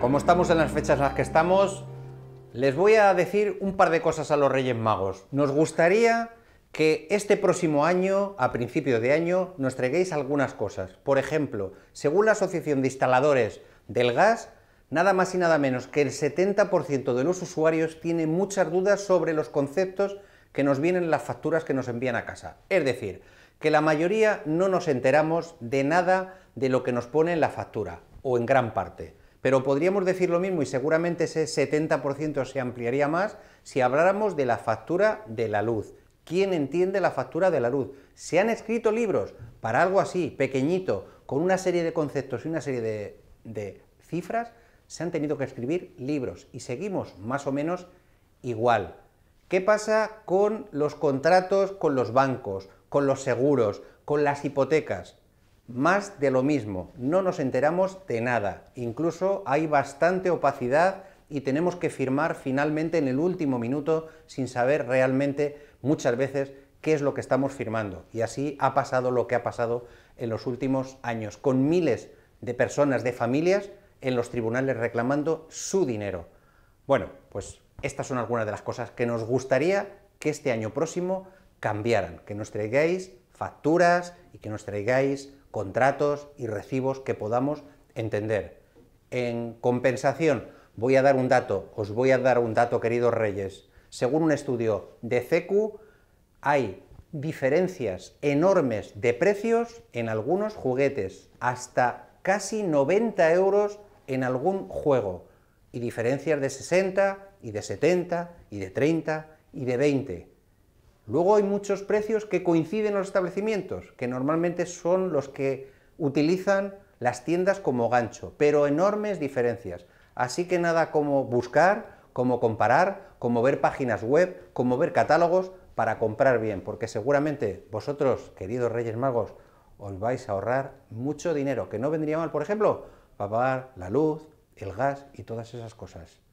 Como estamos en las fechas en las que estamos, les voy a decir un par de cosas a los Reyes Magos. Nos gustaría que este próximo año, a principio de año, nos traigáis algunas cosas. Por ejemplo, según la Asociación de Instaladores del Gas, nada más y nada menos que el 70% de los usuarios tiene muchas dudas sobre los conceptos que nos vienen en las facturas que nos envían a casa. Es decir, que la mayoría no nos enteramos de nada de lo que nos pone en la factura, o en gran parte. Pero podríamos decir lo mismo y seguramente ese 70% se ampliaría más si habláramos de la factura de la luz. ¿Quién entiende la factura de la luz? Se han escrito libros para algo así, pequeñito, con una serie de conceptos y una serie de, de cifras, se han tenido que escribir libros y seguimos más o menos igual. ¿Qué pasa con los contratos con los bancos, con los seguros, con las hipotecas. Más de lo mismo, no nos enteramos de nada. Incluso hay bastante opacidad y tenemos que firmar finalmente en el último minuto sin saber realmente muchas veces qué es lo que estamos firmando. Y así ha pasado lo que ha pasado en los últimos años, con miles de personas, de familias, en los tribunales reclamando su dinero. Bueno, pues estas son algunas de las cosas que nos gustaría que este año próximo cambiaran, que nos traigáis facturas y que nos traigáis contratos y recibos que podamos entender. En compensación, voy a dar un dato, os voy a dar un dato, queridos Reyes. Según un estudio de CECU, hay diferencias enormes de precios en algunos juguetes, hasta casi 90 euros en algún juego, y diferencias de 60 y de 70 y de 30 y de 20. Luego hay muchos precios que coinciden en los establecimientos, que normalmente son los que utilizan las tiendas como gancho, pero enormes diferencias. Así que nada como buscar, como comparar, como ver páginas web, como ver catálogos para comprar bien, porque seguramente vosotros, queridos Reyes Magos, os vais a ahorrar mucho dinero, que no vendría mal, por ejemplo, para pagar la luz, el gas y todas esas cosas.